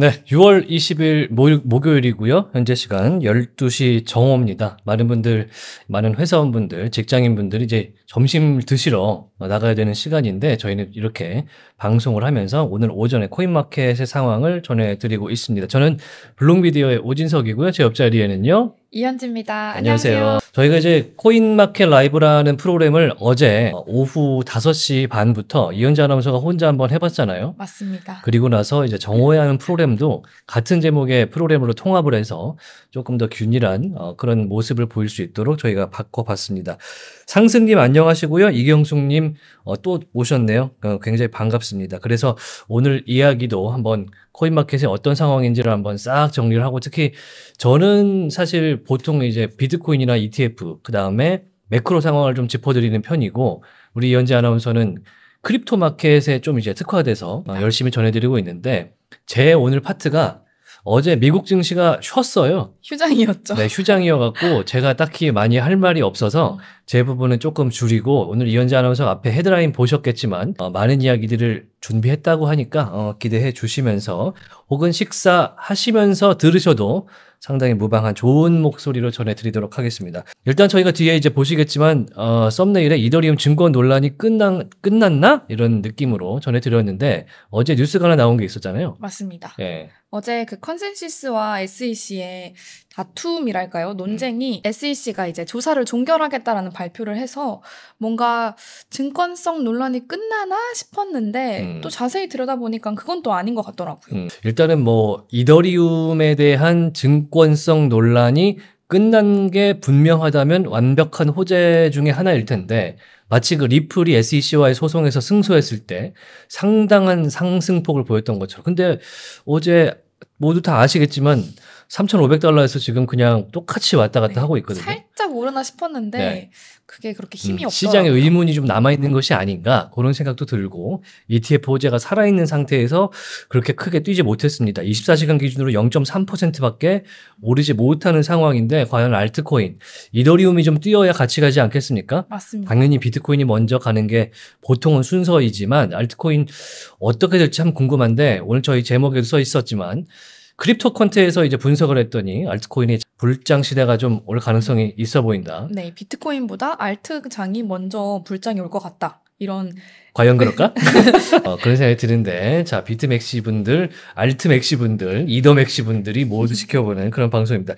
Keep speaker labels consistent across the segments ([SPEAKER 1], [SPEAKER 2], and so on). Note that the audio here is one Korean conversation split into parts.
[SPEAKER 1] 네, 6월 20일 목, 요일이고요 현재 시간 12시 정오입니다. 많은 분들, 많은 회사원분들, 직장인분들이 이제 점심 드시러 나가야 되는 시간인데 저희는 이렇게 방송을 하면서 오늘 오전에 코인마켓의 상황을 전해드리고 있습니다. 저는 블록미디어의 오진석이고요. 제 옆자리에는요.
[SPEAKER 2] 이현지입니다. 안녕하세요. 안녕하세요.
[SPEAKER 1] 저희가 이제 코인마켓 라이브라는 프로그램을 어제 오후 5시 반부터 이현지 아나운서가 혼자 한번 해봤잖아요. 맞습니다. 그리고 나서 이제 정호야는 프로그램도 같은 제목의 프로그램으로 통합을 해서 조금 더 균일한 어, 그런 모습을 보일 수 있도록 저희가 바꿔봤습니다. 상승님 안녕하시고요. 이경숙님 어, 또 오셨네요. 어, 굉장히 반갑습니다. 그래서 오늘 이야기도 한번 코인마켓의 어떤 상황인지를 한번 싹 정리를 하고 특히 저는 사실 보통 이제 비트코인이나 ETF 그 다음에 매크로 상황을 좀 짚어드리는 편이고 우리 이현지 아나운서는 크립토 마켓에 좀 이제 특화돼서 열심히 전해드리고 있는데 제 오늘 파트가 어제 미국 증시가 쉬었어요.
[SPEAKER 2] 휴장이었죠. 네,
[SPEAKER 1] 휴장이어갖고 제가 딱히 많이 할 말이 없어서 음. 제 부분은 조금 줄이고 오늘 이현재 아나운서 앞에 헤드라인 보셨겠지만 어, 많은 이야기들을 준비했다고 하니까 어, 기대해 주시면서 혹은 식사 하시면서 들으셔도 상당히 무방한 좋은 목소리로 전해드리도록 하겠습니다. 일단 저희가 뒤에 이제 보시겠지만 어, 썸네일에 이더리움 증권 논란이 끝난 끝났나 이런 느낌으로 전해드렸는데 어제 뉴스가 하나 나온 게 있었잖아요. 맞습니다. 예.
[SPEAKER 2] 어제 그 컨센시스와 SEC의 다툼이랄까요? 논쟁이 음. SEC가 이제 조사를 종결하겠다라는 발표를 해서 뭔가 증권성 논란이 끝나나 싶었는데 음. 또 자세히 들여다보니까 그건 또 아닌 것 같더라고요.
[SPEAKER 1] 음. 일단은 뭐 이더리움에 대한 증권성 논란이 끝난 게 분명하다면 완벽한 호재 중의 하나일 텐데 마치 그 리플이 SEC와의 소송에서 승소했을 때 상당한 상승폭을 보였던 것처럼. 근데 어제 모두 다 아시겠지만 3,500달러에서 지금 그냥 똑같이 왔다 갔다 네. 하고 있거든요.
[SPEAKER 2] 모르나 싶었는데 네. 그게 그렇게 음, 힘이 음, 없어 시장에
[SPEAKER 1] 의문이 좀 남아 있는 것이 아닌가 그런 생각도 들고 ETF 호재가 살아 있는 상태에서 그렇게 크게 뛰지 못했습니다. 24시간 기준으로 0.3%밖에 오르지 못하는 상황인데 과연 알트코인, 이더리움이 좀 뛰어야 같이 가지 않겠습니까? 맞습니다. 당연히 비트코인이 먼저 가는 게 보통은 순서이지만 알트코인 어떻게 될지 참 궁금한데 오늘 저희 제목에도 써 있었지만 크립토 콘트에서 이제 분석을 했더니 알트코인이 불장 시대가 좀 올 가능성이 있어 보인다.
[SPEAKER 2] 네, 비트코인보다 알트장이 먼저 불장이 올 것 같다. 이런
[SPEAKER 1] 과연 그럴까? 어, 그런 생각이 드는데 자 비트맥시 분들, 알트맥시 분들, 이더맥시 분들이 모두 지켜보는 그런 방송입니다.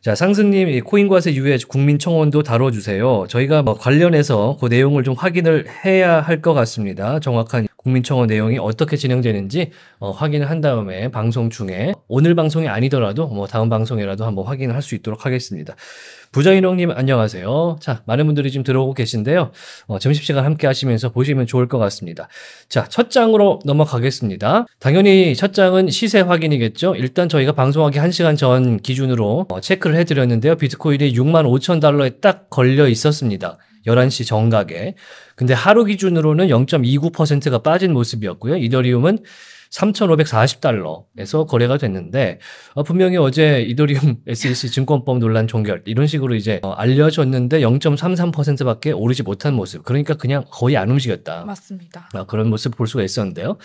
[SPEAKER 1] 자 상승님 코인과세 유예 국민청원도 다뤄주세요. 저희가 뭐 관련해서 그 내용을 좀 확인을 해야 할 것 같습니다. 정확한 국민청원 내용이 어떻게 진행되는지 어, 확인을 한 다음에 방송 중에 오늘 방송이 아니더라도 뭐 다음 방송이라도 한번 확인을 할 수 있도록 하겠습니다. 부자인홍님 안녕하세요. 자 많은 분들이 지금 들어오고 계신데요. 어, 점심시간 함께 하시면서 보시면 좋을 것 같습니다. 자 첫 장으로 넘어가겠습니다. 당연히 첫 장은 시세 확인이겠죠. 일단 저희가 방송하기 1시간 전 기준으로 어, 체크를 해드렸는데요. 비트코인이 6만 5천 달러에 딱 걸려 있었습니다. 11시 정각에. 근데 하루 기준으로는 0.29%가 빠진 모습이었고요. 이더리움은 3,540달러에서 거래가 됐는데 어, 분명히 어제 이더리움 SEC 증권법 논란 종결 이런 식으로 이제 어, 알려졌는데 0.33%밖에 오르지 못한 모습. 그러니까 그냥 거의 안 움직였다.
[SPEAKER 2] 맞습니다.
[SPEAKER 1] 어, 그런 모습 볼 수가 있었는데요.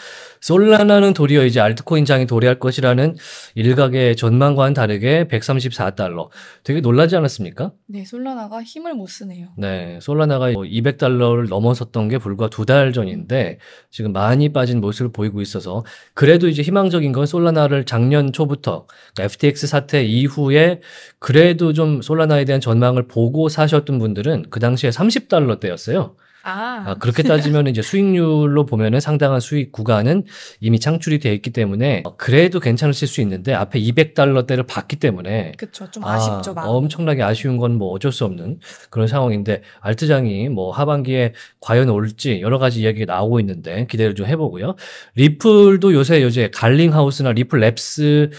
[SPEAKER 1] 솔라나는 도리어 이제 알트코인 장이 도래할 것이라는 일각의 전망과는 다르게 134달러. 되게 놀라지 않았습니까?
[SPEAKER 2] 네, 솔라나가 힘을 못 쓰네요.
[SPEAKER 1] 네, 솔라나가 200달러를 뭐 넘어섰던 게 불과 두 달 전인데 지금 많이 빠진 모습을 보이고 있어서 그래도 이제 희망적인 건 솔라나를 작년 초부터 그러니까 FTX 사태 이후에 그래도 좀 솔라나에 대한 전망을 보고 사셨던 분들은 그 당시에 30달러대였어요. 아. 아. 그렇게 따지면 이제 수익률로 보면 상당한 수익 구간은 이미 창출이 되어 있기 때문에 어, 그래도 괜찮으실 수 있는데 앞에 200달러대를 받기 때문에 그렇죠. 좀 아, 아쉽죠. 아, 엄청나게 아쉬운 건 뭐 어쩔 수 없는 그런 상황인데 알트장이 뭐 하반기에 과연 올지 여러 가지 이야기가 나오고 있는데 기대를 좀 해보고요. 리플도 요새 요새 갈링하우스나 리플 랩스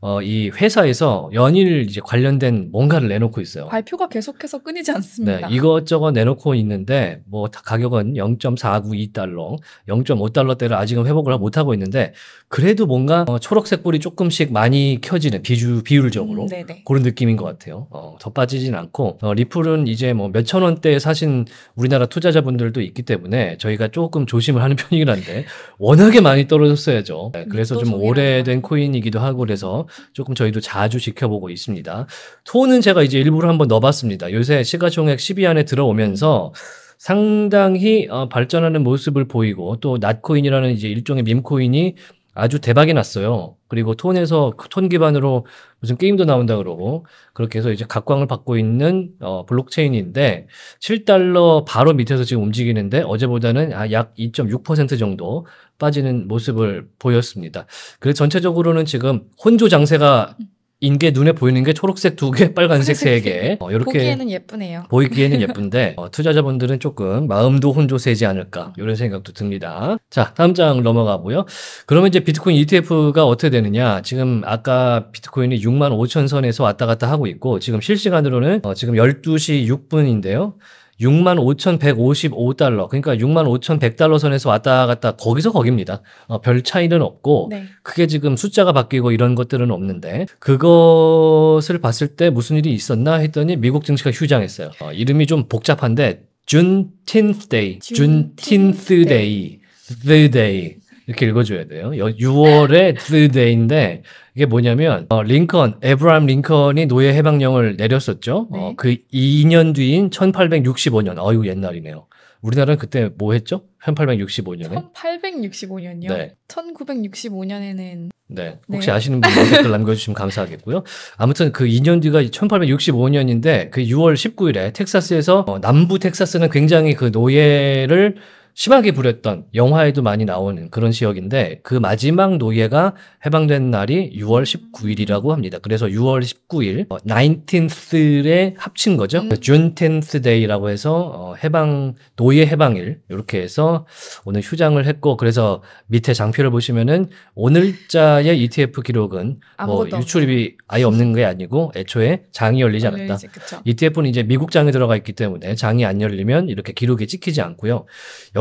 [SPEAKER 1] 어, 이 회사에서 연일 이제 관련된 뭔가를 내놓고 있어요.
[SPEAKER 2] 발표가 계속해서 끊이지 네, 않습니다. 네,
[SPEAKER 1] 이것저것 내놓고 있는데 뭐 가격은 0.492달러, 0.5달러대를 아직은 회복을 못하고 있는데 그래도 뭔가 어, 초록색 불이 조금씩 많이 켜지는 비주 비율적으로 음, 네 그런 느낌인 것 같아요. 어, 더 빠지진 않고 어, 리플은 이제 뭐 몇천 원대에 사신 우리나라 투자자분들도 있기 때문에 저희가 조금 조심을 하는 편이긴 한데 워낙에 많이 떨어졌어야죠. 네, 그래서 좀 오래된 코인이기도 하고 그래서 조금 저희도 자주 지켜보고 있습니다. 토는 제가 이제 일부러 한번 넣어봤습니다. 요새 시가총액 10위 안에 들어오면서 상당히 어, 발전하는 모습을 보이고 또 낫코인이라는 이제 일종의 밈코인이 아주 대박이 났어요. 그리고 톤에서 그 톤 기반으로 무슨 게임도 나온다 그러고 그렇게 해서 이제 각광을 받고 있는 어, 블록체인인데 7달러 바로 밑에서 지금 움직이는데 어제보다는 아, 약 2.6% 정도 빠지는 모습을 보였습니다. 그래서 전체적으로는 지금 혼조 장세가 인게 눈에 보이는 게 초록색 두 개, 빨간색 세 개. 어, 이렇게 보기에는 예쁘네요. 보이기에는 예쁜데 어, 투자자분들은 조금 마음도 혼조세지 않을까 이런 생각도 듭니다. 자, 다음 장 넘어가고요. 그러면 이제 비트코인 ETF가 어떻게 되느냐? 지금 아까 비트코인이 6만 5천 선에서 왔다 갔다 하고 있고 지금 실시간으로는 어, 지금 12시 6분인데요. 65,155달러 그러니까 65,100달러 선에서 왔다 갔다 거기서 거깁니다. 어, 별 차이는 없고 네. 그게 지금 숫자가 바뀌고 이런 것들은 없는데 그것을 봤을 때 무슨 일이 있었나 했더니 미국 증시가 휴장했어요. 어, 이름이 좀 복잡한데 준틴스 데이, 준틴스 데이, 드 데이 이렇게 읽어줘야 돼요. 6월의 드 데이인데 이게 뭐냐면 어, 링컨, 에브람 링컨이 노예 해방령을 내렸었죠. 어, 네. 어, 그 2년 뒤인 1865년. 어유 옛날이네요. 우리나라는 그때 뭐 했죠? 1865년에?
[SPEAKER 2] 1865년이요? 네. 1965년에는
[SPEAKER 1] 네. 혹시 네. 아시는 분 댓글 남겨주시면 감사하겠고요. 아무튼 그 2년 뒤가 1865년인데 그 6월 19일에 텍사스에서 어, 남부 텍사스는 굉장히 그 노예를 심하게 부렸던 영화에도 많이 나오는 그런 지역인데 그 마지막 노예가 해방된 날이 6월 19일이라고 합니다. 그래서 6월 19일 어, 19th에 합친 거죠. 음. June 10th day라고 해서 어, 해방 노예 해방일 이렇게 해서 오늘 휴장을 했고 그래서 밑에 장표를 보시면은 오늘자의 ETF 기록은 뭐 유출입이 아예 없는 게 아니고 애초에 장이 열리지 않았다. ETF는 이제 미국 장에 들어가 있기 때문에 장이 안 열리면 이렇게 기록이 찍히지 않고요.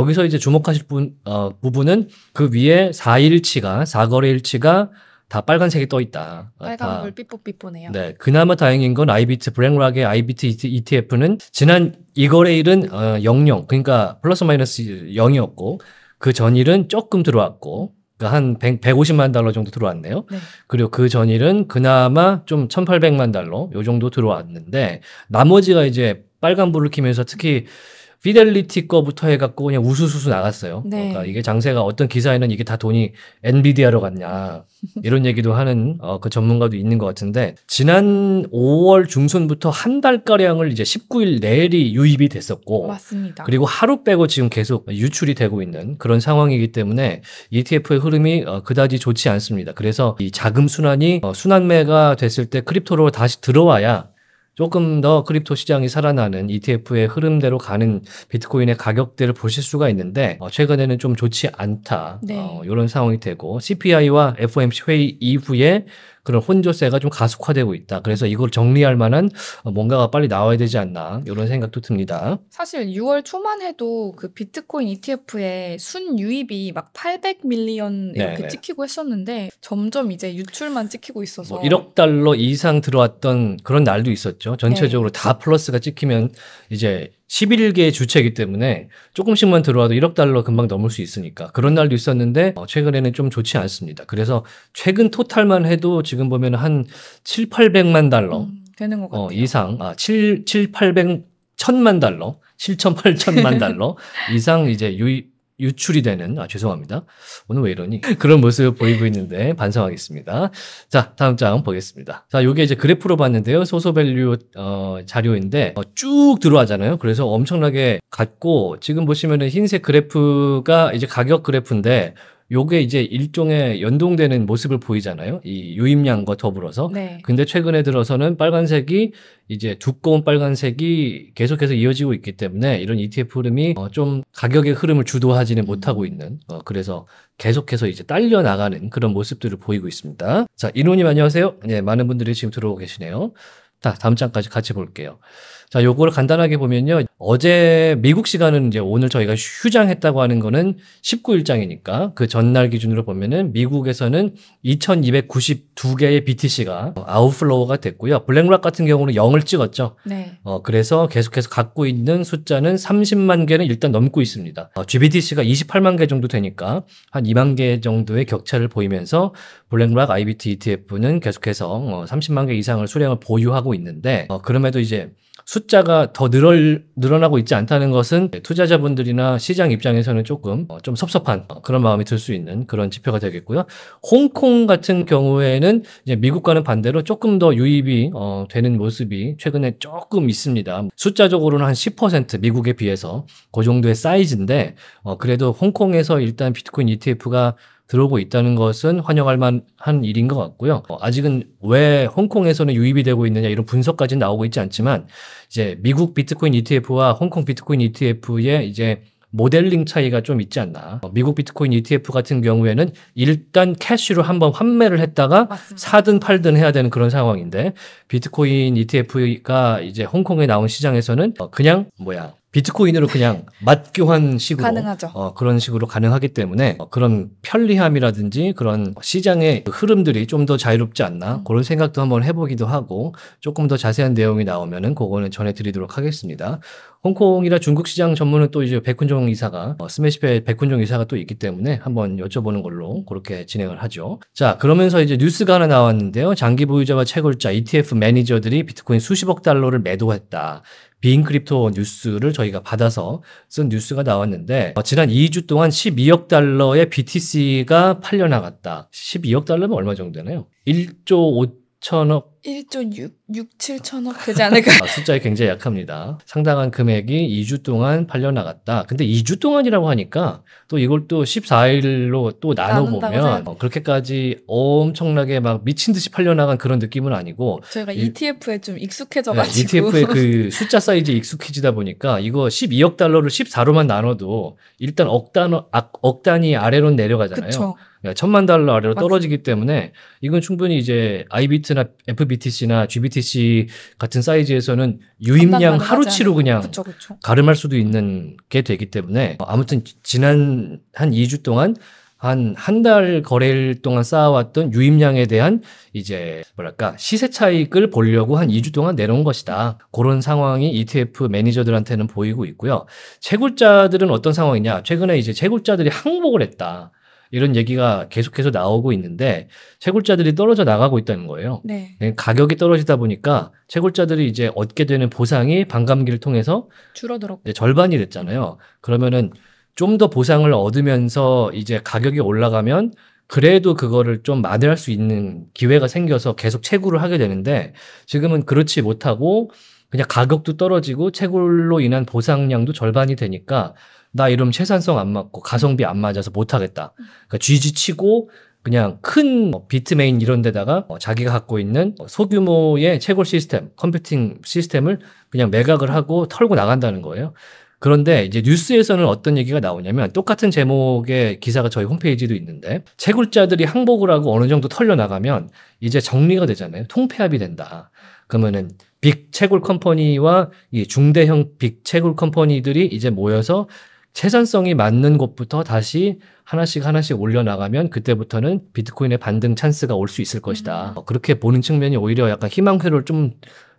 [SPEAKER 1] 여기서 이제 주목하실 분, 어, 부분은 그 위에 4일치가, 사거리 일치가 다 빨간색이 떠 있다. 빨간 불 삐뽀삐뽀네요. 네. 그나마 다행인 건 아이비트, 브랭락의 아이비트 ETF는 e 지난 이거래일은 어, 00, 그러니까 플러스 마이너스 0이었고, 그 전일은 조금 들어왔고, 그러니까 한 100, 150만 달러 정도 들어왔네요. 네. 그리고 그 전일은 그나마 좀 1800만 달러 요 정도 들어왔는데 나머지가 이제 빨간 불을 키면서 특히 피델리티 거부터 해갖고 그냥 우수수수 나갔어요. 네. 그러니까 이게 장세가 어떤 기사에는 이게 다 돈이 엔비디아로 갔냐 이런 얘기도 하는 어, 그 전문가도 있는 것 같은데 지난 5월 중순부터 한 달 가량을 이제 19일 내일이 유입이 됐었고 맞습니다. 그리고 하루 빼고 지금 계속 유출이 되고 있는 그런 상황이기 때문에 ETF의 흐름이 어, 그다지 좋지 않습니다. 그래서 이 자금 순환이 어, 순환매가 됐을 때 크립토로 다시 들어와야 조금 더 크립토 시장이 살아나는 ETF의 흐름대로 가는 비트코인의 가격대를 보실 수가 있는데 어, 최근에는 좀 좋지 않다 네. 어, 이런 상황이 되고 CPI와 FOMC 회의 이후에 그런 혼조세가 좀 가속화되고 있다. 그래서 이걸 정리할 만한 어, 뭔가가 빨리 나와야 되지 않나 이런 생각도 듭니다.
[SPEAKER 2] 사실 6월 초만 해도 그 비트코인 ETF의 순유입이 막 800밀리언 이렇게 네네. 찍히고 했었는데 점점 이제 유출만 찍히고 있어서 뭐 1억
[SPEAKER 1] 달러 이상 들어왔던 그런 날도 있었죠. 전체적으로 네. 다 플러스가 찍히면 이제 11개 의 주체이기 때문에 조금씩만 들어와도 1억 달러 금방 넘을 수 있으니까 그런 날도 있었는데 어, 최근에는 좀 좋지 않습니다. 그래서 최근 토탈만 해도 지금 보면 한 7, 800만 달러 음, 되는 것 어, 같아요. 어, 이상 아 7, 7, 800 천만 달러, 7천, 8천만 달러 이상 이제 유입 유출이 되는 아 죄송합니다. 오늘 왜 이러니? 그런 모습을 보이고 있는데 반성하겠습니다. 자, 다음 장 보겠습니다. 자, 요게 이제 그래프로 봤는데요. 소소 밸류 어 자료인데 어, 쭉 들어가잖아요. 그래서 엄청나게 갔고 지금 보시면은 흰색 그래프가 이제 가격 그래프인데 요게 이제 일종의 연동되는 모습을 보이잖아요. 이 유입량과 더불어서. 네. 근데 최근에 들어서는 빨간색이 이제 두꺼운 빨간색이 계속해서 이어지고 있기 때문에 이런 ETF 흐름이 어좀 가격의 흐름을 주도하지는 못하고 음. 있는 어 그래서 계속해서 이제 딸려 나가는 그런 모습들을 보이고 있습니다. 자, 이론님 안녕하세요. 네, 많은 분들이 지금 들어오고 계시네요. 자, 다음 장까지 같이 볼게요. 자, 요거를 간단하게 보면요. 어제 미국 시간은 이제 오늘 저희가 휴장했다고 하는 거는 19일장이니까 그 전날 기준으로 보면은 미국에서는 2292개의 BTC가 아웃플로어가 됐고요. 블랙락 같은 경우는 0을 찍었죠. 네. 어, 그래서 계속해서 갖고 있는 숫자는 30만 개는 일단 넘고 있습니다. 어, GBTC가 28만 개 정도 되니까 한 2만 개 정도의 격차를 보이면서 블랙락 IBT e ETF는 계속해서 어, 30만 개 이상을 수량을 보유하고 하고 있는데 어, 그럼에도 이제 숫자가 더 늘어, 늘어나고 있지 않다는 것은 투자자분들이나 시장 입장에서는 조금 어, 좀 섭섭한 어, 그런 마음이 들 수 있는 그런 지표가 되겠고요. 홍콩 같은 경우에는 이제 미국과는 반대로 조금 더 유입이 어, 되는 모습이 최근에 조금 있습니다. 숫자적으로는 한 10% 미국에 비해서 그 정도의 사이즈인데 어, 그래도 홍콩에서 일단 비트코인 ETF가 들어오고 있다는 것은 환영할 만한 일인 것 같고요. 어, 아직은 왜 홍콩에서는 유입이 되고 있느냐 이런 분석까지 나오고 있지 않지만 이제 미국 비트코인 ETF와 홍콩 비트코인 ETF의 이제 모델링 차이가 좀 있지 않나. 어, 미국 비트코인 ETF 같은 경우에는 일단 캐시로 한번 환매를 했다가 맞습니다. 사든 팔든 해야 되는 그런 상황인데 비트코인 ETF가 이제 홍콩에 나온 시장에서는 어, 그냥 뭐야 비트코인으로 그냥 맞교환 식으로 가능하죠. 어, 그런 식으로 가능하기 때문에 어, 그런 편리함이라든지 그런 시장의 흐름들이 좀 더 자유롭지 않나 음. 그런 생각도 한번 해보기도 하고 조금 더 자세한 내용이 나오면은 그거는 전해드리도록 하겠습니다. 홍콩이나 중국 시장 전문은 또 이제 백훈종 이사가 어, 스매시페 백훈종 이사가 또 있기 때문에 한번 여쭤보는 걸로 그렇게 진행을 하죠. 자 그러면서 이제 뉴스가 하나 나왔는데요. 장기 보유자와 채굴자 ETF 매니저들이 비트코인 수십억 달러를 매도했다. 빈크립토 뉴스를 저희가 받아서 쓴 뉴스가 나왔는데 어, 지난 2주 동안 12억 달러의 BTC가 팔려 나갔다. 12억 달러면 얼마 정도 되나요? 1조 5천 천억
[SPEAKER 2] 1조 6, 6 7천억 되지 않을까? 아,
[SPEAKER 1] 숫자에 굉장히 약합니다. 상당한 금액이 2주 동안 팔려나갔다. 근데 2주 동안이라고 하니까 또 이걸 또 14일로 또 나눠보면 어, 그렇게까지 엄청나게 막 미친 듯이 팔려나간 그런 느낌은 아니고 저희가
[SPEAKER 2] ETF에 좀 익숙해져가지고 네, ETF의 그
[SPEAKER 1] 숫자 사이즈에 익숙해지다 보니까 이거 12억 달러를 14로만 나눠도 일단 억, 단어, 억 단위 아래로 내려가잖아요. 그쵸. 예, 천만 달러 아래로 맞습니다. 떨어지기 때문에 이건 충분히 이제 IBT나 FBTC나 GBTC 같은 사이즈에서는 유입량 하루치로 그냥 그쵸, 그쵸. 가름할 수도 있는 게 되기 때문에 아무튼 지난 한 2주 동안 한 한 달 거래일 동안 쌓아왔던 유입량에 대한 이제 뭐랄까 시세 차익을 보려고 한 2주 동안 내놓은 것이다. 그런 상황이 ETF 매니저들한테는 보이고 있고요. 채굴자들은 어떤 상황이냐? 최근에 이제 채굴자들이 항복을 했다. 이런 얘기가 계속해서 나오고 있는데 채굴자들이 떨어져 나가고 있다는 거예요. 네. 네 가격이 떨어지다 보니까 채굴자들이 이제 얻게 되는 보상이 반감기를 통해서 줄어들었고 절반이 됐잖아요. 그러면은 좀 더 보상을 얻으면서 이제 가격이 올라가면 그래도 그거를 좀만회할수 있는 기회가 생겨서 계속 채굴을 하게 되는데 지금은 그렇지 못하고 그냥 가격도 떨어지고 채굴로 인한 보상량도 절반이 되니까 나 이름 채산성 안 맞고 가성비 안 맞아서 못하겠다. 그러니까 쥐지치고 그냥 큰 뭐 비트메인 이런 데다가 뭐 자기가 갖고 있는 뭐 소규모의 채굴 시스템, 컴퓨팅 시스템을 그냥 매각을 하고 털고 나간다는 거예요. 그런데 이제 뉴스에서는 어떤 얘기가 나오냐면 똑같은 제목의 기사가 저희 홈페이지도 있는데 채굴자들이 항복을 하고 어느 정도 털려 나가면 이제 정리가 되잖아요. 통폐합이 된다. 그러면은 빅 채굴 컴퍼니와 이 중대형 빅 채굴 컴퍼니들이 이제 모여서 최전성이 맞는 곳부터 다시 하나씩 하나씩 올려나가면 그때부터는 비트코인의 반등 찬스가 올 수 있을 것이다. 음. 어, 그렇게 보는 측면이 오히려 약간 희망회로를 좀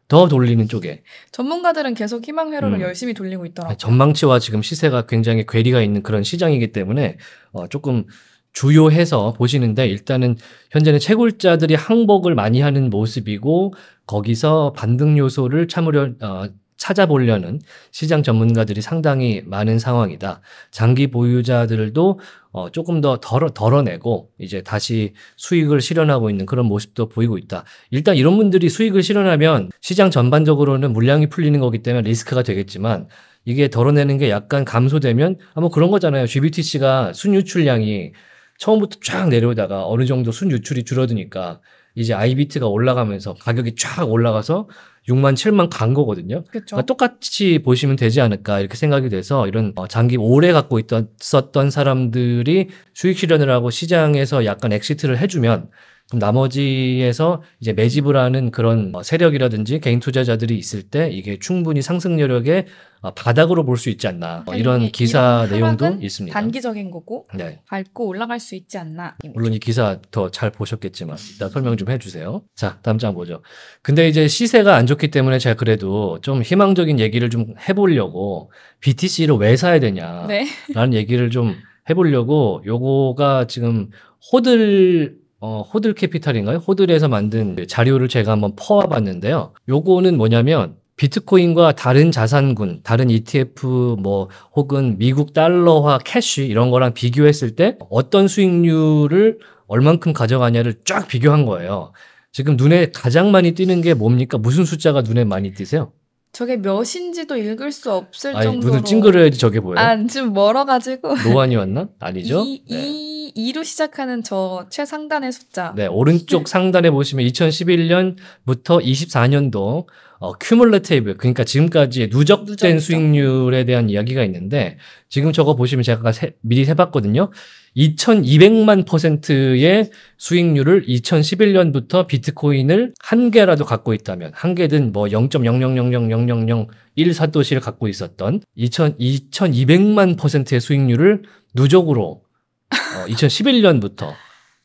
[SPEAKER 1] 더 돌리는 쪽에
[SPEAKER 2] 전문가들은 계속 희망 회로를 음. 열심히 돌리고 있다.
[SPEAKER 1] 전망치와 지금 시세가 굉장히 괴리가 있는 그런 시장이기 때문에 어, 조금 주요해서 보시는데 일단은 현재는 채굴자들이 항복을 많이 하는 모습이고 거기서 반등 요소를 참으려 어, 찾아보려는 시장 전문가들이 상당히 많은 상황이다. 장기 보유자들도 어, 조금 더 덜어, 덜어내고 이제 다시 수익을 실현하고 있는 그런 모습도 보이고 있다. 일단 이런 분들이 수익을 실현하면 시장 전반적으로는 물량이 풀리는 거기 때문에 리스크가 되겠지만 이게 덜어내는 게 약간 감소되면 아마 뭐 그런 거잖아요. GBTC가 순유출량이 처음부터 쫙 내려오다가 어느 정도 순유출이 줄어드니까 이제 아이비트가 올라가면서 가격이 쫙 올라가서 6만 7만 간 거거든요. 그러니까 똑같이 보시면 되지 않을까 이렇게 생각이 돼서 이런 어, 장기 오래 갖고 있던 썼던 사람들이 수익 실현을 하고 시장에서 약간 엑시트를 해주면 그럼 나머지에서 이제 매집을 하는 그런 어, 세력이라든지 개인 투자자들이 있을 때 이게 충분히 상승 여력의 어, 바닥으로 볼 수 있지 않나 아니, 어, 이런 기사 이런 내용도 있습니다.
[SPEAKER 2] 단기적인 거고 네. 밟고 올라갈 수 있지 않나.
[SPEAKER 1] 물론 이 기사 더 잘 보셨겠지만 일단 설명 좀 해주세요. 자 다음 장 보죠. 근데 이제 시세가 안 좋기 때문에 제가 그래도 좀 희망적인 얘기를 좀 해보려고 BTC를 왜 사야 되냐라는 네. 얘기를 좀 해보려고 요거가 지금 호들 어, 호들 캐피탈인가요? 호들에서 만든 그 자료를 제가 한번 퍼와 봤는데요. 요거는 뭐냐면 비트코인과 다른 자산군, 다른 ETF 뭐 혹은 미국 달러화 캐시 이런 거랑 비교했을 때 어떤 수익률을 얼만큼 가져가냐를 쫙 비교한 거예요. 지금 눈에 가장 많이 띄는 게 뭡니까? 무슨 숫자가 눈에 많이 띄세요?
[SPEAKER 2] 저게 몇인지도 읽을 수 없을 아니, 정도로 눈을 찡그려야지 저게 보여요. 아, 좀 멀어가지고 노안이
[SPEAKER 1] 왔나? 아니죠? 이, 네.
[SPEAKER 2] 이 2로 시작하는 저 최상단의 숫자. 네,
[SPEAKER 1] 오른쪽 상단에 보시면 2011년부터 24년도 어, 큐뮬레테이브 그러니까 지금까지 누적된 누적이 수익률에 대한 이야기가 있는데 지금 저거 보시면 제가 세, 미리 해봤거든요. 2,200만 퍼센트의 수익률을 2011년부터 비트코인을 한 개라도 갖고 있다면 한 개든 뭐 0.000000001사도시를 갖고 있었던 2,000, 2,200만 퍼센트의 수익률을 누적으로 어, 2011년부터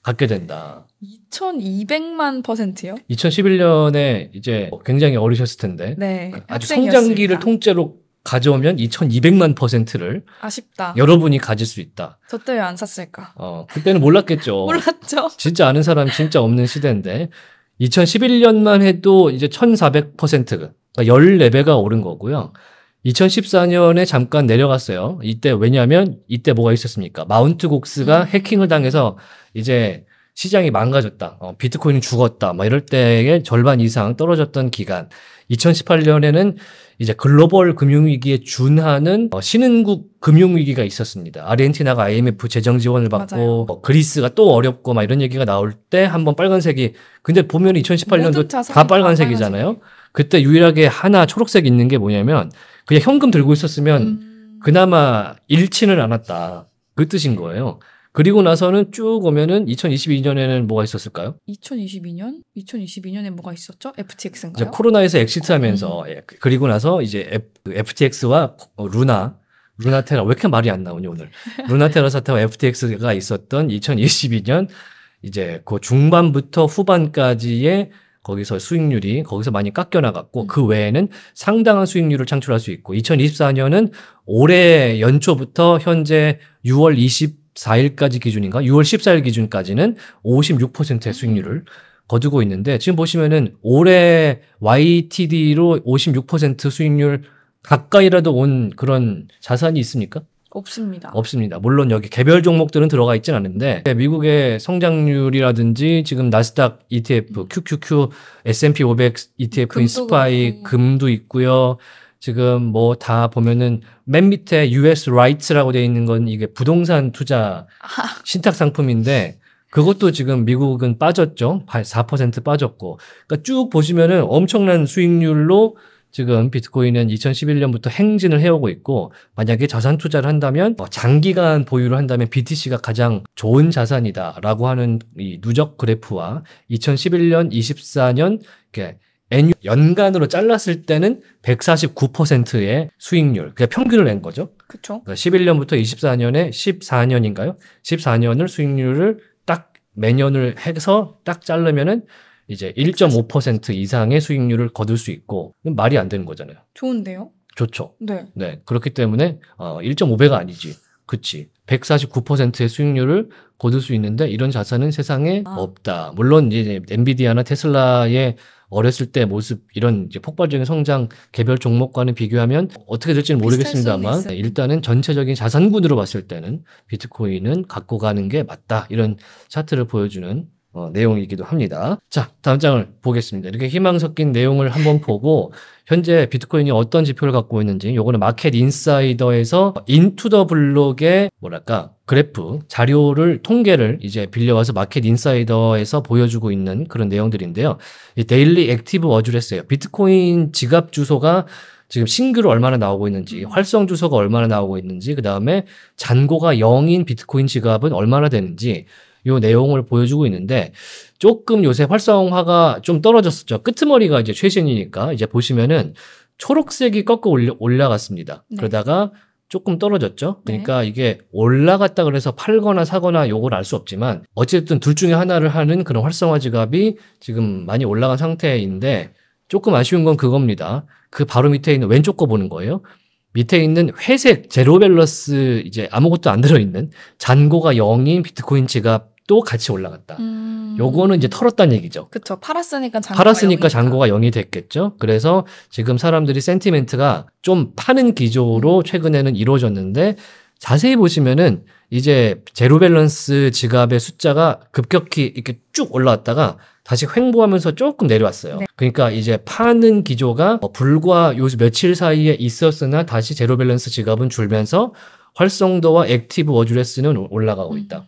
[SPEAKER 1] 갖게 된다.
[SPEAKER 2] 2,200만 퍼센트요?
[SPEAKER 1] 2011년에 이제 굉장히 어리셨을 텐데
[SPEAKER 2] 네, 아주 성장기를
[SPEAKER 1] 통째로 가져오면 2,200만 퍼센트를 아쉽다. 여러분이 가질 수 있다.
[SPEAKER 2] 저때왜 안 샀을까?
[SPEAKER 1] 어, 그때는 몰랐겠죠.
[SPEAKER 2] 몰랐죠.
[SPEAKER 1] 진짜 아는 사람 진짜 없는 시대인데 2011년만 해도 이제 1,400% 그러니까 14배가 오른 거고요. 2014년에 잠깐 내려갔어요. 이때 왜냐하면 이때 뭐가 있었습니까? 마운트 곡스가 음. 해킹을 당해서 이제 시장이 망가졌다, 어, 비트코인이 죽었다, 막 뭐 이럴 때의 절반 이상 떨어졌던 기간. 2018년에는 이제 글로벌 금융위기에 준하는 어, 신흥국 금융위기가 있었습니다. 아르헨티나가 IMF 재정 지원을 받고 어, 그리스가 또 어렵고 막 이런 얘기가 나올 때 한번 빨간색이 근데 보면 2018년도 다 빨간색이잖아요. 빨간색. 그때 유일하게 하나 초록색 있는 게 뭐냐면 그냥 현금 들고 있었으면 음... 그나마 잃지는 않았다. 그 뜻인 거예요. 그리고 나서는 쭉 오면은 2022년에는 뭐가 있었을까요?
[SPEAKER 2] 2022년? 2022년에 뭐가 있었죠? FTX인가요? 코로나에서
[SPEAKER 1] 엑시트하면서 음. 예, 그, 그리고 나서 이제 F, t x 와 어, 루나 루나테라 왜 이렇게 말이 안 나오니 오늘 루나테라 사태와 FTX가 있었던 2022년 이제 그 중반부터 후반까지의 거기서 수익률이 거기서 많이 깎여 나갔고 음. 그 외에는 상당한 수익률을 창출할 수 있고 2024년은 올해 연초부터 현재 6월 20 14일까지 기준인가 6월 14일 기준까지는 56%의 수익률을 거두고 있는데 지금 보시면은 올해 YTD로 56% 수익률 가까이라도 온 그런 자산이 있습니까? 없습니다. 없습니다. 물론 여기 개별 종목들은 들어가 있지 않은데 미국의 성장률이라든지 지금 나스닥 ETF, 음. QQQ, S&P 500 ETF, 인스파이 금도 있고요. 지금 뭐 다 보면은 맨 밑에 US Rights라고 되어 있는 건 이게 부동산 투자 신탁 상품인데 그것도 지금 미국은 빠졌죠. 4% 빠졌고. 그러니까 쭉 보시면은 엄청난 수익률로 지금 비트코인은 2011년부터 행진을 해오고 있고 만약에 자산 투자를 한다면 뭐 장기간 보유를 한다면 BTC가 가장 좋은 자산이다라고 하는 이 누적 그래프와 2011년, 24년 이렇게 N 연간으로 잘랐을 때는 149%의 수익률, 그냥 그러니까 평균을 낸 거죠. 그렇죠. 그러니까 11년부터 24년에 14년인가요? 14년을 수익률을 딱 매년을 해서 딱 자르면은 이제 1.5% 이상의 수익률을 거둘 수 있고 말이 안 되는 거잖아요. 좋은데요? 좋죠. 네. 네. 그렇기 때문에 어 1.5배가 아니지. 그치. 149%의 수익률을 거둘 수 있는데 이런 자산은 세상에 아. 없다. 물론 이제 엔비디아나 테슬라의 어렸을 때 모습 이런 이제 폭발적인 성장 개별 종목과는 비교하면 어떻게 될지는 모르겠습니다만 일단은 전체적인 자산군으로 봤을 때는 비트코인은 갖고 가는 게 맞다 이런 차트를 보여주는 어, 내용이기도 합니다. 자, 다음 장을 보겠습니다. 이렇게 희망 섞인 내용을 한번 보고 현재 비트코인이 어떤 지표를 갖고 있는지 요거는 마켓 인사이더에서 인투더 블록의 뭐랄까 그래프 자료를 통계를 이제 빌려와서 마켓 인사이더에서 보여주고 있는 그런 내용들인데요. 이 데일리 액티브 어드레스예요. 비트코인 지갑 주소가 지금 싱글이 얼마나 나오고 있는지, 활성 주소가 얼마나 나오고 있는지, 그 다음에 잔고가 0인 비트코인 지갑은 얼마나 되는지, 요 내용을 보여주고 있는데 조금 요새 활성화가 좀 떨어졌었죠. 끄트머리가 이제 최신이니까 이제 보시면은 초록색이 꺾어 올려, 올라갔습니다. 네. 그러다가 조금 떨어졌죠. 네. 그러니까 네. 이게 올라갔다 그래서 팔거나 사거나 요걸 알 수 없지만 어쨌든 둘 중에 하나를 하는 그런 활성화 지갑이 지금 많이 올라간 상태인데 조금 아쉬운 건 그겁니다. 그 바로 밑에 있는 왼쪽 거 보는 거예요. 밑에 있는 회색 제로 밸런스 이제 아무것도 안 들어있는 잔고가 0인 비트코인 지갑도 같이 올라갔다. 음. 요거는 이제 털었다는 얘기죠.
[SPEAKER 2] 그렇죠. 팔았으니까 잔고가 팔았으니까
[SPEAKER 1] 0이니까. 잔고가 0이 됐겠죠. 그래서 지금 사람들이 센티멘트가 좀 파는 기조로 최근에는 이루어졌는데 자세히 보시면은 이제 제로 밸런스 지갑의 숫자가 급격히 이렇게 쭉 올라왔다가 다시 횡보하면서 조금 내려왔어요. 네. 그러니까 이제 파는 기조가 뭐 불과 요 며칠 사이에 있었으나 다시 제로 밸런스 지갑은 줄면서 활성도와 액티브 워주레스는 올라가고 있다. 음.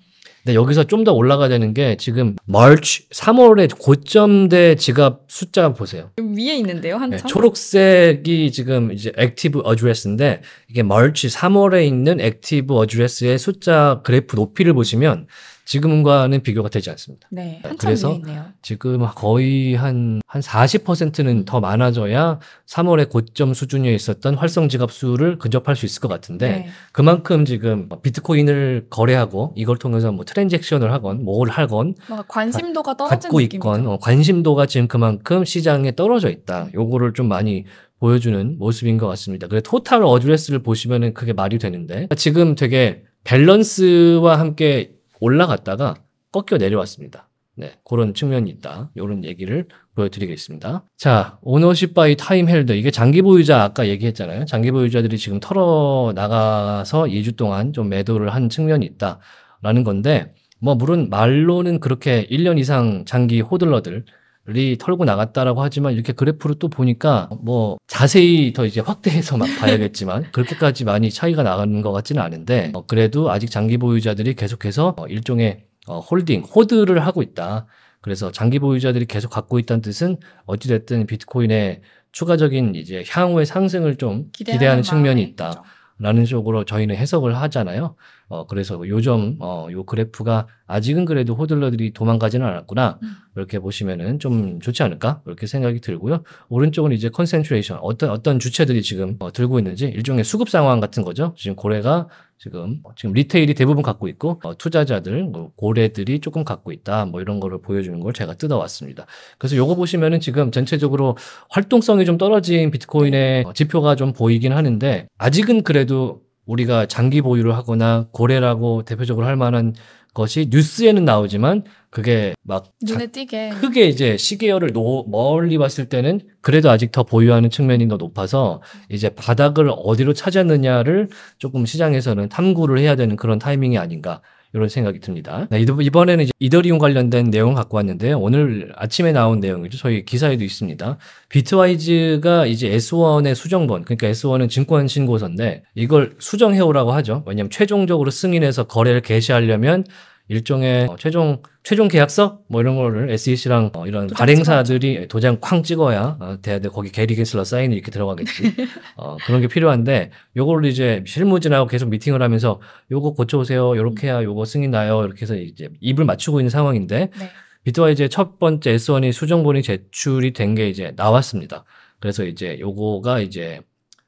[SPEAKER 1] 근데 여기서 좀 더 올라가야 되는 게 지금 멀치 3월에 고점대 지갑 숫자 보세요.
[SPEAKER 2] 위에 있는데요, 한참. 네,
[SPEAKER 1] 초록색이 지금 이제 액티브 어드레스인데 이게 멀치 3월에 있는 액티브 어드레스의 숫자 그래프 높이를 보시면 지금과는 비교가 되지 않습니다.
[SPEAKER 2] 네, 네 그래서
[SPEAKER 1] 지금 거의 한, 한 40%는 더 많아져야 3월에 고점 수준에 있었던 활성 지갑 수를 근접할 수 있을 것 같은데 네. 그만큼 지금 뭐 비트코인을 거래하고 이걸 통해서 뭐 트랜잭션을 하건 뭘 하건
[SPEAKER 2] 뭔가 관심도가 떨어지고 있건 느
[SPEAKER 1] 어, 관심도가 지금 그만큼 시장에 떨어져 있다. 네. 요거를 좀 많이 보여주는 모습인 것 같습니다. 그래 토탈 어드레스를 보시면은 그게 말이 되는데 지금 되게 밸런스와 함께 올라갔다가 꺾여 내려왔습니다. 네, 그런 측면이 있다. 이런 얘기를 보여드리겠습니다. 자, 오너십 바이 타임 헬드. 이게 장기 보유자 아까 얘기했잖아요. 장기 보유자들이 지금 털어 나가서 2주 동안 좀 매도를 한 측면이 있다라는 건데, 뭐 물론 말로는 그렇게 1년 이상 장기 호들러들 리 털고 나갔다라고 하지만 이렇게 그래프를 또 보니까 뭐 자세히 더 이제 확대해서 막 봐야겠지만 그렇게까지 많이 차이가 나가는 것 같지는 않은데 어 그래도 아직 장기 보유자들이 계속해서 어 일종의 어 홀딩 호드를 하고 있다. 그래서 장기 보유자들이 계속 갖고 있다는 뜻은 어찌됐든 비트코인의 추가적인 이제 향후의 상승을 좀 기대하는, 기대하는 측면이 있다라는 쪽으로 저희는 해석을 하잖아요. 어, 그래서 뭐 요점, 어, 요 그래프가 아직은 그래도 호들러들이 도망가지는 않았구나. 음. 이렇게 보시면은 좀 좋지 않을까? 이렇게 생각이 들고요. 오른쪽은 이제 컨센트레이션. 어떤, 어떤 주체들이 지금 어, 들고 있는지 일종의 수급 상황 같은 거죠. 지금 고래가 지금, 어, 지금 리테일이 대부분 갖고 있고, 어, 투자자들, 뭐 고래들이 조금 갖고 있다. 뭐 이런 거를 보여주는 걸 제가 뜯어왔습니다. 그래서 요거 보시면은 지금 전체적으로 활동성이 좀 떨어진 비트코인의 어, 지표가 좀 보이긴 하는데, 아직은 그래도 우리가 장기 보유를 하거나 고래라고 대표적으로 할 만한 것이 뉴스에는 나오지만 그게 막 눈에
[SPEAKER 2] 띄게 크게
[SPEAKER 1] 이제 시계열을 노, 멀리 봤을 때는 그래도 아직 더 보유하는 측면이 더 높아서 이제 바닥을 어디로 찾았느냐를 조금 시장에서는 탐구를 해야 되는 그런 타이밍이 아닌가 이런 생각이 듭니다. 네, 이번에는 이더리움 관련된 내용 갖고 왔는데요. 오늘 아침에 나온 내용이죠. 저희 기사에도 있습니다. 비트와이즈가 이제 S1의 수정본, 그러니까 S1은 증권 신고서인데 이걸 수정해오라고 하죠. 왜냐하면 최종적으로 승인해서 거래를 개시하려면 일종의 어, 최종 최종 계약서 뭐 이런 거를 SEC랑 어, 이런 발행사들이 도장 쾅 찍어야 어, 돼야 돼. 거기 게리 게슬러 사인이 이렇게 들어가겠지. 어, 그런 게 필요한데 요걸 이제 실무진하고 계속 미팅을 하면서 요거 고쳐오세요. 요렇게 해야 요거 승인 나요. 이렇게 해서 이제 입을 맞추고 있는 상황인데 네. 비트와이즈의 첫 번째 S1이 수정본이 제출이 된 게 이제 나왔습니다. 그래서 이제 요거가 이제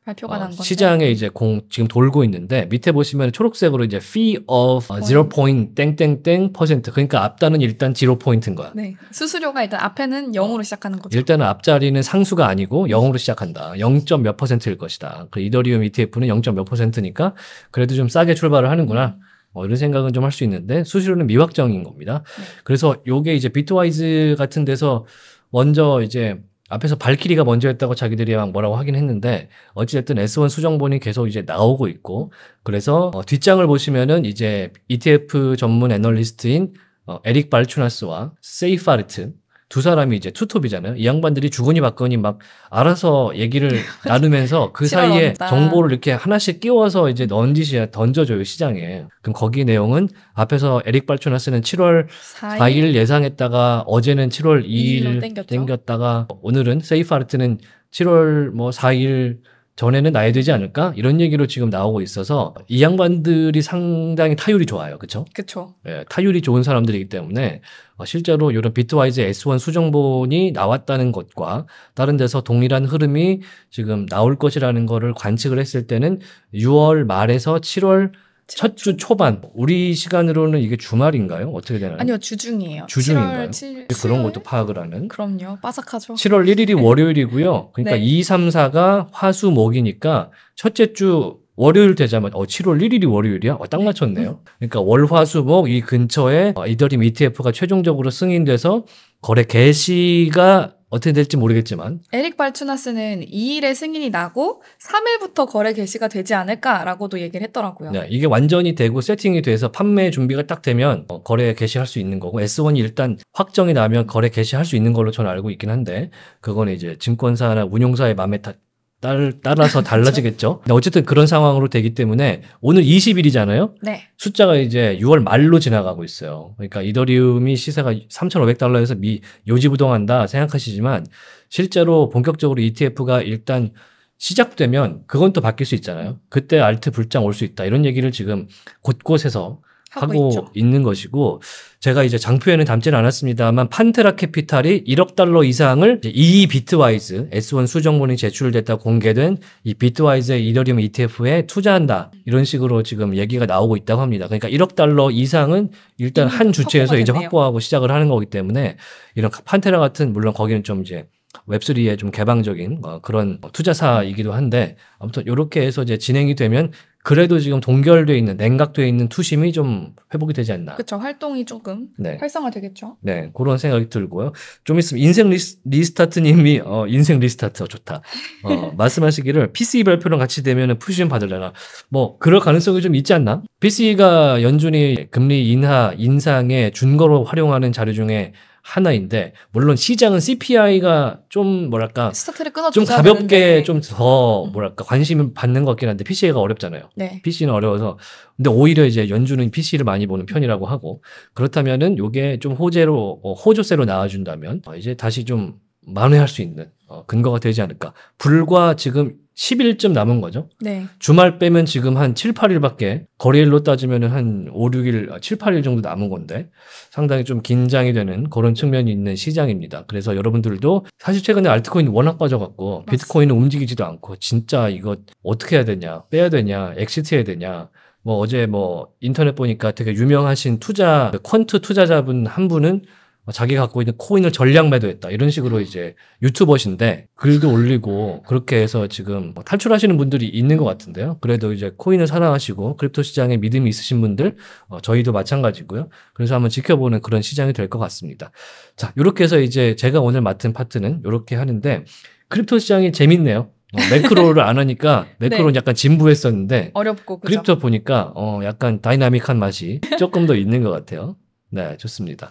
[SPEAKER 1] 발표가 어, 난 건데. 시장에 이제 공 지금 돌고 있는데 밑에 보시면 초록색으로 이제 fee of 어, 0. 땡땡땡 퍼센트. 그러니까 앞단은 일단 0 포인트인 거야.
[SPEAKER 2] 네. 수수료가 일단 앞에는 0으로 시작하는 거죠.
[SPEAKER 1] 일단은 앞자리는 상수가 아니고 0으로 시작한다. 0. 몇 퍼센트일 것이다. 그 이더리움 ETF는 0. 몇 퍼센트니까 그래도 좀 싸게 출발을 하는구나. 뭐 이런 생각은 좀 할 수 있는데 수수료는 미확정인 겁니다. 네. 그래서 요게 이제 비트와이즈 같은 데서 먼저 이제 앞에서 발키리가 먼저 였다고 자기들이 막 뭐라고 하긴 했는데 어찌됐든 S1 수정본이 계속 이제 나오고 있고 그래서 어, 뒷장을 보시면은 이제 ETF 전문 애널리스트인 어, 에릭 발추나스와 세이파르트 두 사람이 이제 투톱이잖아요. 이 양반들이 주거니 받거니 막 알아서 얘기를 나누면서 그 사이에 없다. 정보를 이렇게 하나씩 끼워서 이제 넌지시야 던져줘요 시장에. 그럼 거기 내용은 앞에서 에릭 발초나 쓰는 7월 4일. 4일, 예상했다가 어제는 7월 2일 땡겼다가 오늘은 세이프 아르트는 7월 뭐 4일 전에는 나야 되지 않을까 이런 얘기로 지금 나오고 있어서 이 양반들이 상당히 타율이 좋아요, 그쵸그렇 예, 타율이 좋은 사람들이기 때문에 어, 실제로 이런 비트와이즈 S1 수정본이 나왔다는 것과 다른 데서 동일한 흐름이 지금 나올 것이라는 거를 관측을 했을 때는 6월 말에서 7월 첫주 초반 우리 시간으로는 이게 주말인가요? 어떻게 되나요? 아니요
[SPEAKER 2] 주중이에요. 주중인가요? 7월, 7
[SPEAKER 1] 그런 것도 파악을 하는.
[SPEAKER 2] 그럼요, 빠삭하죠. 7월 1일이
[SPEAKER 1] 월요일이고요. 그러니까 네. 2, 3, 4가 화수 목이니까 첫째 주 월요일 되자마자 어 7월 1일이 월요일이야? 어, 딱 네. 맞췄네요. 그러니까 월화수목 이 근처에 어, 이더리움 ETF가 최종적으로 승인돼서 거래 개시가 어떻게 될지 모르겠지만
[SPEAKER 2] 에릭 발추나스는 2일에 승인이 나고 3일부터 거래 개시가 되지 않을까라고도 얘기를 했더라고요.
[SPEAKER 1] 네, 이게 완전히 되고 세팅이 돼서 판매 준비가 딱 되면 어, 거래 개시할 수 있는 거고 S1이 일단 확정이 나면 거래 개시할 수 있는 걸로 저는 알고 있긴 한데 그건 이제 증권사나 운용사의 맘에 다나 따라서 달라지겠죠. 근데 어쨌든 그런 상황으로 되기 때문에 오늘 20일이잖아요. 네. 숫자가 이제 6월 말로 지나가고 있어요. 그러니까 이더리움이 시세가 3,500달러에서 미 요지부동한다 생각하시지만 실제로 본격적으로 ETF가 일단 시작되면 그건 또 바뀔 수 있잖아요. 그때 알트 불장 올 수 있다. 이런 얘기를 지금 곳곳에서 하고, 하고 있는 것이고 제가 이제 장표에는 담지는 않았습니다만 판테라 캐피탈이 1억 달러 이상을 이 비트와이즈 S1 수정본이 제출됐다 공개된 이 비트와이즈의 이더리움 ETF에 투자한다 이런 식으로 지금 얘기가 나오고 있다고 합니다. 그러니까 1억 달러 이상은 일단 한 주체에서 이제 확보하고 시작을 하는 거기 때문에 이런 판테라 같은 물론 거기는 좀 이제 웹3에좀 개방적인 어, 그런 뭐 투자사이기도 한데 아무튼 이렇게 해서 이제 진행이 되면 그래도 지금 동결돼 있는 냉각돼 있는 투심이 좀 회복이 되지 않나. 그렇죠.
[SPEAKER 2] 활동이 조금 네. 활성화되겠죠.
[SPEAKER 1] 네, 그런 생각이 들고요. 좀 있으면 인생 리스, 타트님이 어, 인생 리스타트 어, 좋다. 어, 말씀하시기를 p c e 발표랑 같이 되면은 푸시좀 받을래나. 뭐 그럴 가능성이 좀 있지 않나? p c e 가 연준이 금리 인하 인상에 준거로 활용하는 자료 중에 하나인데 물론 시장은 CPI가 좀 뭐랄까 스타트를
[SPEAKER 2] 끊어좀 가볍게
[SPEAKER 1] 네. 좀더 음. 뭐랄까 관심을 받는 것 같긴 한데 PC가 어렵잖아요. 네. PC는 어려워서 근데 오히려 이제 연주는 PC를 많이 보는 편이라고 하고 그렇다면은 요게 좀 호재로 어, 호조세로 나와준다면 어, 이제 다시 좀 만회할 수 있는 어, 근거가 되지 않을까. 불과 지금 10일쯤 남은 거죠. 네. 주말 빼면 지금 한 7, 8일밖에 거리일로 따지면 한 5, 6일, 7, 8일 정도 남은 건데 상당히 좀 긴장이 되는 그런 측면이 있는 시장입니다. 그래서 여러분들도 사실 최근에 알트코인 워낙 빠져갖고 비트코인은 움직이지도 않고 진짜 이거 어떻게 해야 되냐, 빼야 되냐, 엑시트 해야 되냐 뭐 어제 뭐 인터넷 보니까 되게 유명하신 투자 그 퀀트 투자자분 한 분은 어, 자기 갖고 있는 코인을 전량 매도했다. 이런 식으로 이제 유튜버신데 글도 올리고 그렇게 해서 지금 뭐 탈출하시는 분들이 있는 것 같은데요. 그래도 이제 코인을 사랑하시고 크립토 시장에 믿음이 있으신 분들 어, 저희도 마찬가지고요. 그래서 한번 지켜보는 그런 시장이 될 것 같습니다. 자, 이렇게 해서 이제 제가 오늘 맡은 파트는 이렇게 하는데 크립토 시장이 재밌네요. 어, 매크로를 안 하니까 네. 매크로는 네. 약간 진부했었는데 어렵고 그죠? 크립토 보니까 어 약간 다이나믹한 맛이 조금 더 있는 것 같아요. 네, 좋습니다.